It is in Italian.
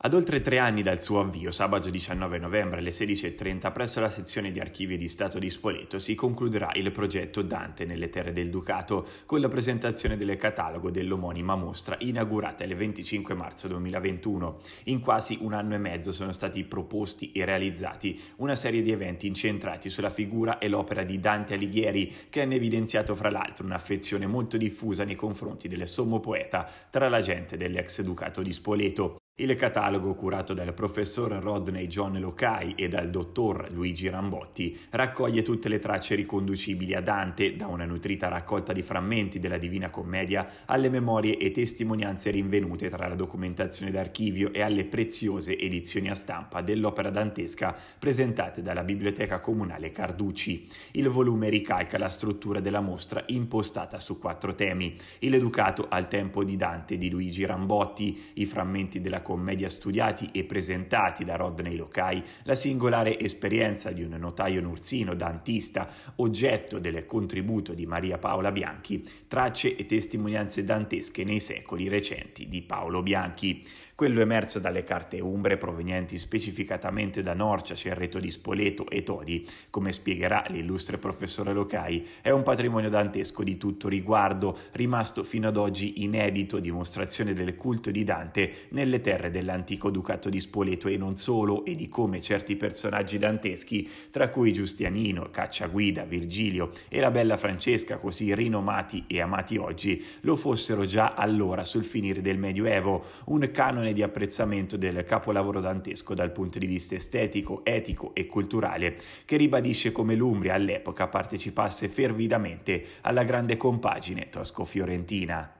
Ad oltre tre anni dal suo avvio, sabato 19 novembre alle 16.30 presso la sezione di archivi di Stato di Spoleto si concluderà il progetto Dante nelle terre del Ducato con la presentazione del catalogo dell'omonima mostra inaugurata il 25 marzo 2021. In quasi un anno e mezzo sono stati proposti e realizzati una serie di eventi incentrati sulla figura e l'opera di Dante Alighieri che hanno evidenziato fra l'altro un'affezione molto diffusa nei confronti del sommo poeta tra la gente dell'ex Ducato di Spoleto. Il catalogo curato dal professor Rodney John Locai e dal dottor Luigi Rambotti raccoglie tutte le tracce riconducibili a Dante, da una nutrita raccolta di frammenti della Divina Commedia alle memorie e testimonianze rinvenute tra la documentazione d'archivio e alle preziose edizioni a stampa dell'opera dantesca presentate dalla Biblioteca Comunale Carducci. Il volume ricalca la struttura della mostra impostata su quattro temi: il Ducato al tempo di Dante di Luigi Rambotti, i frammenti della con media studiati e presentati da Rodney Locai, la singolare esperienza di un notaio nursino dantista, oggetto del contributo di Maria Paola Bianchi, tracce e testimonianze dantesche nei secoli recenti di Paolo Bianchi. Quello emerso dalle carte umbre provenienti specificatamente da Norcia, Cerreto di Spoleto e Todi, come spiegherà l'illustre professore Locai, è un patrimonio dantesco di tutto riguardo, rimasto fino ad oggi inedito dimostrazione del culto di Dante nelle terre terre dell'antico ducato di Spoleto e non solo, e di come certi personaggi danteschi, tra cui Giustianino, Cacciaguida, Virgilio e la bella Francesca, così rinomati e amati oggi, lo fossero già allora sul finire del Medioevo, un canone di apprezzamento del capolavoro dantesco dal punto di vista estetico, etico e culturale, che ribadisce come l'Umbria all'epoca partecipasse fervidamente alla grande compagine tosco-fiorentina.